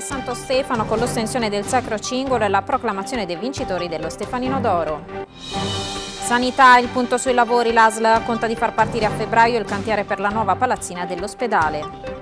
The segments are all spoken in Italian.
Cattedrale Santo Stefano con l'ostensione del Sacro Cingolo e la proclamazione dei vincitori dello Stefanino d'Oro. Sanità, il punto sui lavori, l'ASL conta di far partire a febbraio il cantiere per la nuova palazzina dell'ospedale.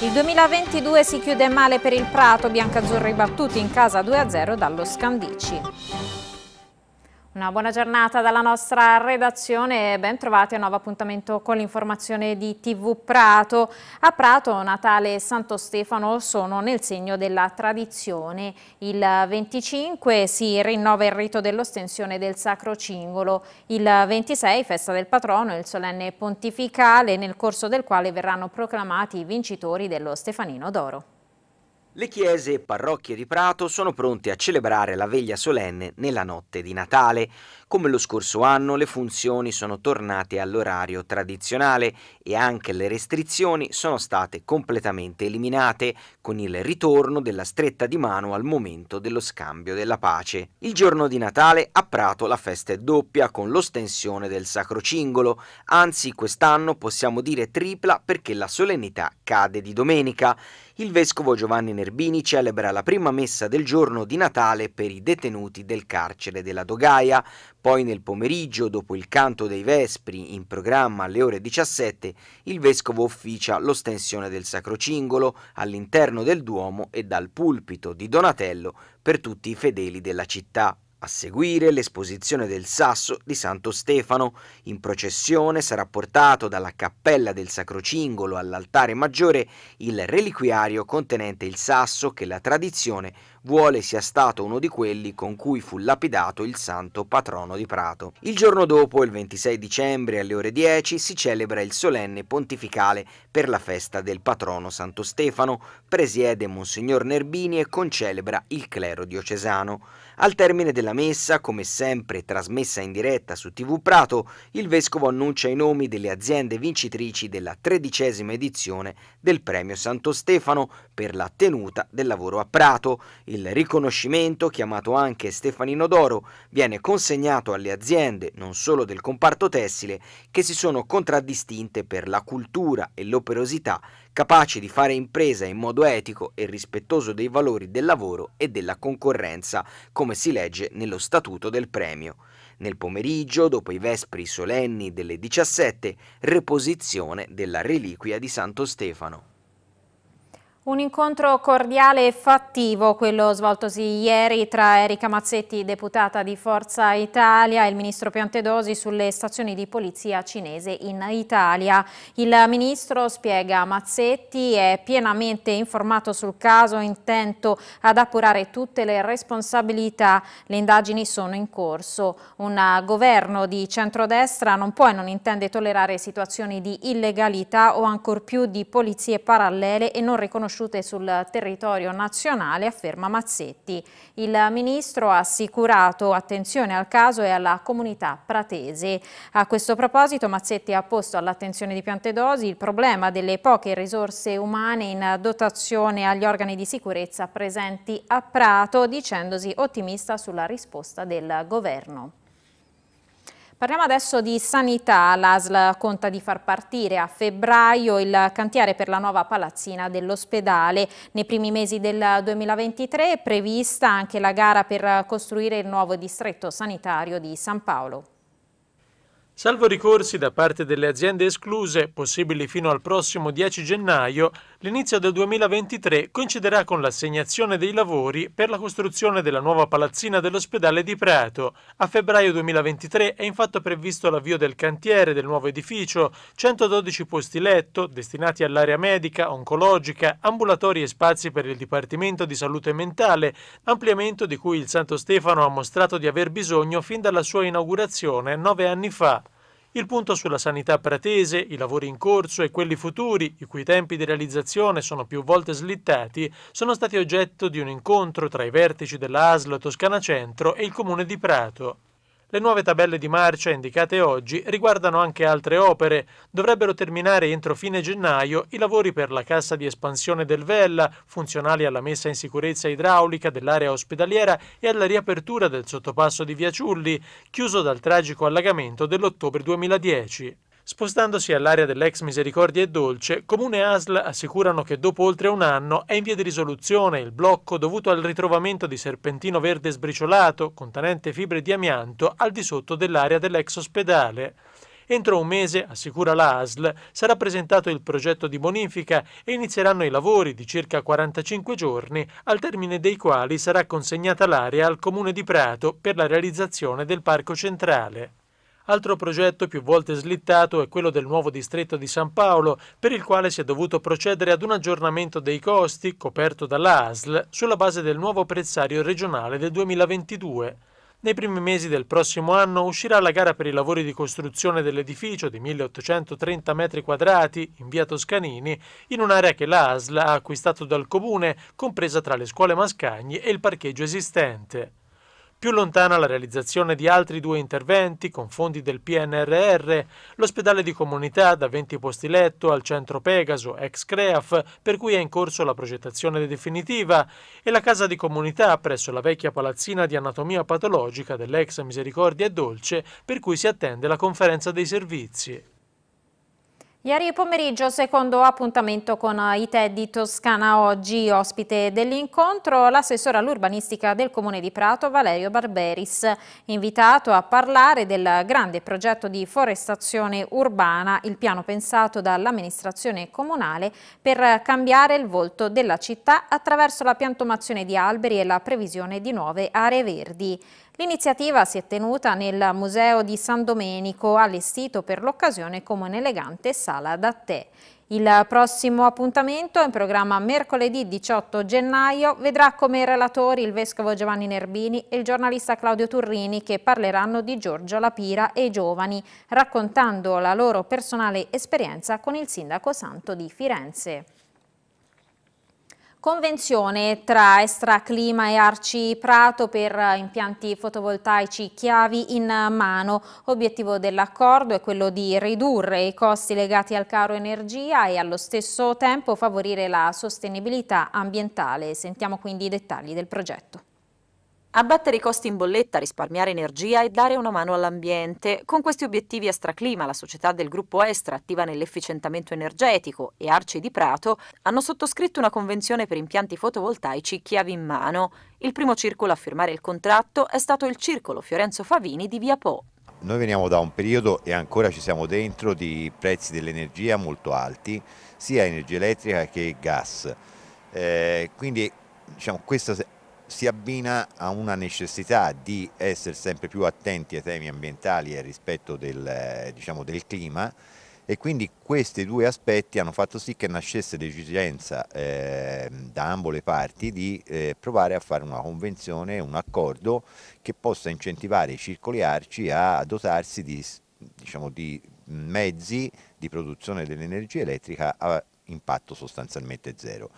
Il 2022 si chiude male per il Prato, biancazzurri battuti in casa 2-0 dallo Scandici. Una buona giornata dalla nostra redazione e ben trovati a un nuovo appuntamento con l'informazione di TV Prato. A Prato Natale e Santo Stefano sono nel segno della tradizione. Il 25 si rinnova il rito dell'ostensione del Sacro Cingolo, il 26 festa del patrono e il solenne pontificale nel corso del quale verranno proclamati i vincitori dello Stefanino d'Oro. Le chiese e parrocchie di Prato sono pronte a celebrare la veglia solenne nella notte di Natale. Come lo scorso anno le funzioni sono tornate all'orario tradizionale e anche le restrizioni sono state completamente eliminate con il ritorno della stretta di mano al momento dello scambio della pace. Il giorno di Natale a Prato la festa è doppia con l'ostensione del Sacro Cingolo, anzi quest'anno possiamo dire tripla perché la solennità cade di domenica il vescovo Giovanni Nerbini celebra la prima messa del giorno di Natale per i detenuti del carcere della Dogaia. Poi nel pomeriggio, dopo il canto dei Vespri, in programma alle ore 17, il vescovo officia l'ostensione del Sacro Cingolo all'interno del Duomo e dal pulpito di Donatello per tutti i fedeli della città. A seguire l'esposizione del sasso di Santo Stefano. In processione sarà portato dalla cappella del Sacro Cingolo all'altare maggiore il reliquiario contenente il sasso che la tradizione vuole sia stato uno di quelli con cui fu lapidato il santo patrono di Prato. Il giorno dopo, il 26 dicembre alle ore 10, si celebra il solenne pontificale per la festa del patrono Santo Stefano, presiede Monsignor Nerbini e concelebra il clero diocesano. Al termine della messa, come sempre trasmessa in diretta su TV Prato, il vescovo annuncia i nomi delle aziende vincitrici della tredicesima edizione del premio Santo Stefano per la tenuta del lavoro a Prato. Il riconoscimento, chiamato anche Stefanino d'Oro, viene consegnato alle aziende non solo del comparto tessile che si sono contraddistinte per la cultura e l'operosità capaci di fare impresa in modo etico e rispettoso dei valori del lavoro e della concorrenza, come si legge nello statuto del premio. Nel pomeriggio, dopo i vespri solenni delle 17, reposizione della reliquia di Santo Stefano. Un incontro cordiale e fattivo, quello svoltosi ieri tra Erika Mazzetti, deputata di Forza Italia, e il ministro Piantedosi sulle stazioni di polizia cinese in Italia. Il ministro, spiega Mazzetti, è pienamente informato sul caso, intento ad appurare tutte le responsabilità. Le indagini sono in corso. Un governo di centrodestra non può e non intende tollerare situazioni di illegalità o ancor più di polizie parallele e non riconosciute riconosciute sul territorio nazionale, afferma Mazzetti. Il Ministro ha assicurato attenzione al caso e alla comunità pratese. A questo proposito Mazzetti ha posto all'attenzione di Piantedosi il problema delle poche risorse umane in dotazione agli organi di sicurezza presenti a Prato, dicendosi ottimista sulla risposta del governo. Parliamo adesso di sanità. L'ASL conta di far partire a febbraio il cantiere per la nuova palazzina dell'ospedale. Nei primi mesi del 2023 è prevista anche la gara per costruire il nuovo distretto sanitario di San Paolo. Salvo ricorsi da parte delle aziende escluse, possibili fino al prossimo 10 gennaio, L'inizio del 2023 coinciderà con l'assegnazione dei lavori per la costruzione della nuova palazzina dell'ospedale di Prato. A febbraio 2023 è infatti previsto l'avvio del cantiere del nuovo edificio, 112 posti letto destinati all'area medica, oncologica, ambulatori e spazi per il Dipartimento di Salute Mentale, ampliamento di cui il Santo Stefano ha mostrato di aver bisogno fin dalla sua inaugurazione nove anni fa. Il punto sulla sanità pratese, i lavori in corso e quelli futuri, i cui tempi di realizzazione sono più volte slittati, sono stati oggetto di un incontro tra i vertici della Toscana Centro e il Comune di Prato. Le nuove tabelle di marcia indicate oggi riguardano anche altre opere. Dovrebbero terminare entro fine gennaio i lavori per la cassa di espansione del Vella, funzionali alla messa in sicurezza idraulica dell'area ospedaliera e alla riapertura del sottopasso di Via Ciulli, chiuso dal tragico allagamento dell'ottobre 2010. Spostandosi all'area dell'ex Misericordia e Dolce, Comune ASL assicurano che dopo oltre un anno è in via di risoluzione il blocco dovuto al ritrovamento di serpentino verde sbriciolato contenente fibre di amianto al di sotto dell'area dell'ex ospedale. Entro un mese, assicura la ASL, sarà presentato il progetto di bonifica e inizieranno i lavori di circa 45 giorni, al termine dei quali sarà consegnata l'area al comune di Prato per la realizzazione del parco centrale. Altro progetto più volte slittato è quello del nuovo distretto di San Paolo, per il quale si è dovuto procedere ad un aggiornamento dei costi, coperto dall'ASL, sulla base del nuovo prezzario regionale del 2022. Nei primi mesi del prossimo anno uscirà la gara per i lavori di costruzione dell'edificio di 1830 m2 in via Toscanini, in un'area che la ASL ha acquistato dal comune, compresa tra le scuole Mascagni e il parcheggio esistente. Più lontana la realizzazione di altri due interventi con fondi del PNRR, l'ospedale di comunità da 20 posti letto al centro Pegaso, ex CREAF, per cui è in corso la progettazione definitiva, e la casa di comunità presso la vecchia palazzina di anatomia patologica dell'ex Misericordia e Dolce, per cui si attende la conferenza dei servizi. Ieri pomeriggio, secondo appuntamento con i TED di Toscana Oggi, ospite dell'incontro, l'assessore all'urbanistica del Comune di Prato, Valerio Barberis, invitato a parlare del grande progetto di forestazione urbana, il piano pensato dall'amministrazione comunale per cambiare il volto della città attraverso la piantumazione di alberi e la previsione di nuove aree verdi. L'iniziativa si è tenuta nel Museo di San Domenico, allestito per l'occasione come un'elegante sala da tè. Il prossimo appuntamento, in programma mercoledì 18 gennaio, vedrà come relatori il Vescovo Giovanni Nerbini e il giornalista Claudio Turrini che parleranno di Giorgio Lapira e i giovani, raccontando la loro personale esperienza con il sindaco santo di Firenze. Convenzione tra Estraclima e Arci Prato per eh, impianti fotovoltaici chiavi in mano. Obiettivo dell'accordo è quello di ridurre i costi legati al caro energia e allo stesso tempo favorire la sostenibilità ambientale. Sentiamo quindi i dettagli del progetto. Abbattere i costi in bolletta, risparmiare energia e dare una mano all'ambiente. Con questi obiettivi Estraclima, la società del gruppo Estra attiva nell'efficientamento energetico, e Arci di Prato hanno sottoscritto una convenzione per impianti fotovoltaici chiavi in mano. Il primo circolo a firmare il contratto è stato il circolo Fiorenzo Favini di Via Po. Noi veniamo da un periodo e ancora ci siamo dentro di prezzi dell'energia molto alti, sia energia elettrica che gas. Eh, quindi diciamo, questa si abbina a una necessità di essere sempre più attenti ai temi ambientali e al rispetto del, eh, diciamo, del clima e quindi questi due aspetti hanno fatto sì che nascesse l'esigenza eh, da ambo le parti di eh, provare a fare una convenzione, un accordo che possa incentivare i circoli arci a dotarsi di, diciamo, di mezzi di produzione dell'energia elettrica a impatto sostanzialmente zero.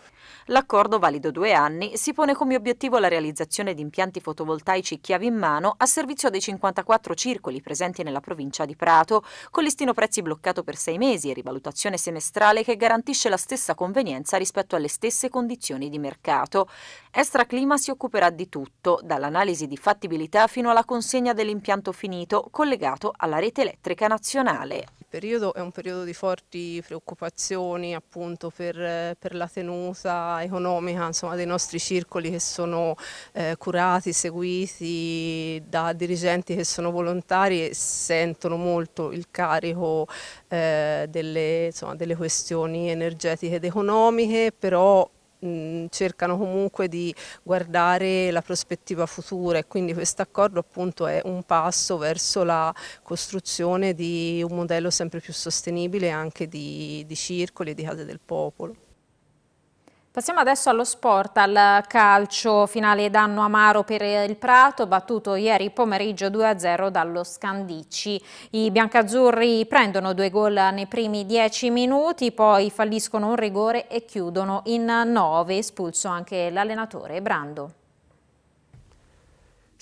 L'accordo, valido due anni, si pone come obiettivo la realizzazione di impianti fotovoltaici chiavi in mano a servizio dei 54 circoli presenti nella provincia di Prato, con listino prezzi bloccato per sei mesi e rivalutazione semestrale che garantisce la stessa convenienza rispetto alle stesse condizioni di mercato. Estraclima si occuperà di tutto, dall'analisi di fattibilità fino alla consegna dell'impianto finito collegato alla rete elettrica nazionale. Il periodo è un periodo di forti preoccupazioni appunto per, per la tenuta crescita ecco, economica insomma, dei nostri circoli che sono eh, curati, seguiti da dirigenti che sono volontari e sentono molto il carico eh, delle, insomma, delle questioni energetiche ed economiche, però cercano comunque di guardare la prospettiva futura e quindi questo accordo appunto è un passo verso la costruzione di un modello sempre più sostenibile anche di, di circoli e di case del popolo. Passiamo adesso allo sport, al calcio, finale danno amaro per il Prato, battuto ieri pomeriggio 2-0 dallo Scandicci. I biancazzurri prendono due gol nei primi dieci minuti, poi falliscono un rigore e chiudono in nove, espulso anche l'allenatore Brando.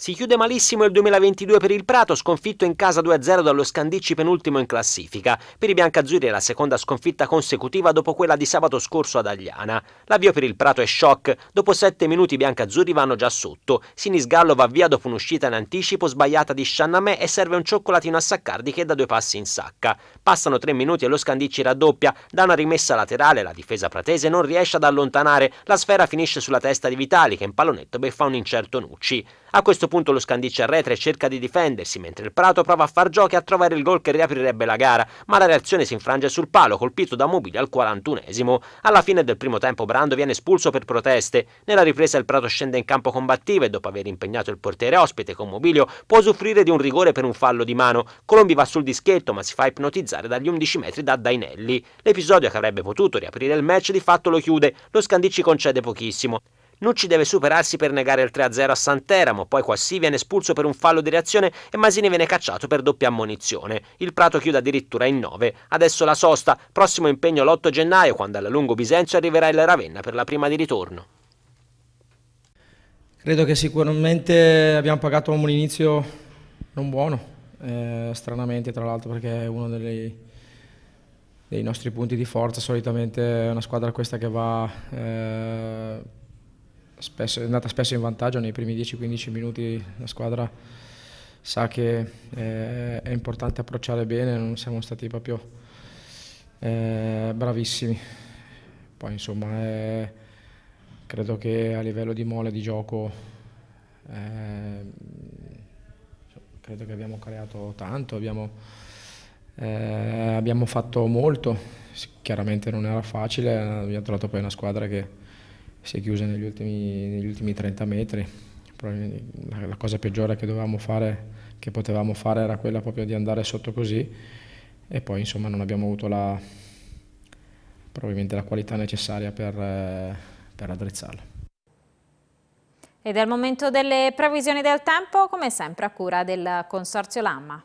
Si chiude malissimo il 2022 per il Prato, sconfitto in casa 2-0 dallo Scandicci penultimo in classifica. Per i biancazzurri è la seconda sconfitta consecutiva dopo quella di sabato scorso ad Agliana. L'avvio per il Prato è shock, dopo 7 minuti i biancazzurri vanno già sotto. Sinisgallo va via dopo un'uscita in anticipo sbagliata di Sciannamè e serve un cioccolatino a Saccardi che da due passi in sacca. Passano 3 minuti e lo Scandicci raddoppia, da una rimessa laterale la difesa pratese non riesce ad allontanare, la sfera finisce sulla testa di Vitali che in pallonetto beffa un incerto Nucci. A questo punto lo Scandiccia arretra e cerca di difendersi, mentre il Prato prova a far giochi a trovare il gol che riaprirebbe la gara, ma la reazione si infrange sul palo, colpito da Mobile al 41esimo. Alla fine del primo tempo Brando viene espulso per proteste. Nella ripresa il Prato scende in campo combattivo e dopo aver impegnato il portiere ospite con Mobilio può soffrire di un rigore per un fallo di mano. Colombi va sul dischetto ma si fa ipnotizzare dagli 11 metri da Dainelli. L'episodio che avrebbe potuto riaprire il match di fatto lo chiude, lo Scandicci concede pochissimo. Non ci deve superarsi per negare il 3-0 a Santeramo, poi Quassi viene espulso per un fallo di reazione e Masini viene cacciato per doppia ammonizione. Il Prato chiude addirittura in 9. Adesso la sosta, prossimo impegno l'8 gennaio quando alla Lungo Bisenzio arriverà il Ravenna per la prima di ritorno. Credo che sicuramente abbiamo pagato un inizio non buono, eh, stranamente tra l'altro perché è uno dei, dei nostri punti di forza solitamente è una squadra questa che va eh, spesso, è andata spesso in vantaggio nei primi 10-15 minuti la squadra sa che eh, è importante approcciare bene, non siamo stati proprio eh, bravissimi. Poi insomma eh, credo che a livello di mole di gioco ehm, credo che abbiamo creato tanto, abbiamo, eh, abbiamo fatto molto, chiaramente non era facile, abbiamo trovato poi una squadra che si è chiusa negli ultimi, negli ultimi 30 metri. La, la cosa peggiore che dovevamo fare, che potevamo fare, era quella proprio di andare sotto così e poi insomma non abbiamo avuto la, probabilmente la qualità necessaria per, eh, per addrizzarla. Ed è il momento delle previsioni del tempo, come sempre a cura del Consorzio Lamma.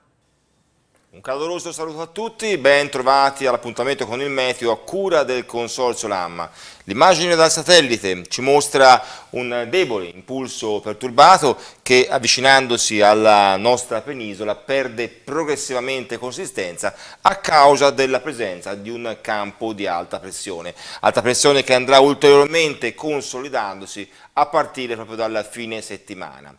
Un caloroso saluto a tutti, ben trovati all'appuntamento con il meteo a cura del Consorzio Lamma. L'immagine dal satellite ci mostra un debole impulso perturbato che avvicinandosi alla nostra penisola perde progressivamente consistenza a causa della presenza di un campo di alta pressione. Alta pressione che andrà ulteriormente consolidandosi a partire proprio dalla fine settimana.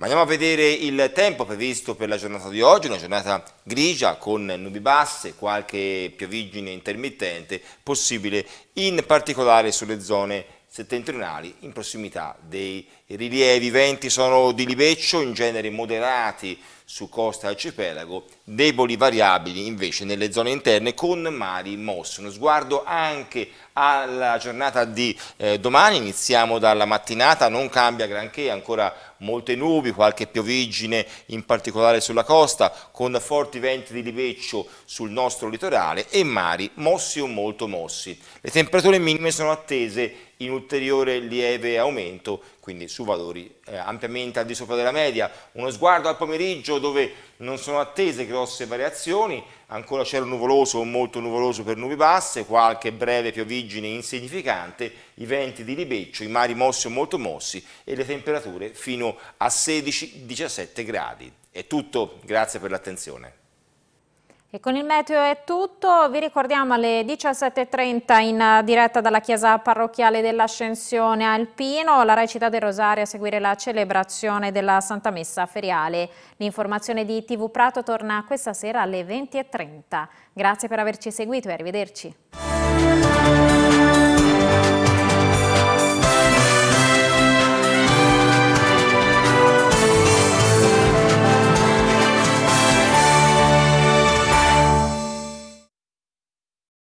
Ma andiamo a vedere il tempo previsto per la giornata di oggi, una giornata grigia con nubi basse, qualche piovigine intermittente, possibile in particolare sulle zone settentrionali in prossimità dei rilievi. I venti sono di libeccio, in genere moderati, su costa arcipelago, deboli variabili invece nelle zone interne con mari mossi. Uno sguardo anche alla giornata di eh, domani, iniziamo dalla mattinata, non cambia granché, ancora molte nubi, qualche piovigine in particolare sulla costa, con forti venti di liveccio sul nostro litorale e mari mossi o molto mossi. Le temperature minime sono attese in ulteriore lieve aumento, quindi su valori eh, ampiamente al di sopra della media. Uno sguardo al pomeriggio dove non sono attese grosse variazioni, ancora cielo nuvoloso o molto nuvoloso per nubi basse, qualche breve piovigine insignificante, i venti di libeccio, i mari mossi o molto mossi e le temperature fino a 16-17 gradi. È tutto, grazie per l'attenzione. E con il meteo è tutto, vi ricordiamo alle 17.30 in diretta dalla chiesa parrocchiale dell'Ascensione Alpino, la recita del Rosario a seguire la celebrazione della Santa Messa feriale. L'informazione di TV Prato torna questa sera alle 20.30. Grazie per averci seguito e arrivederci.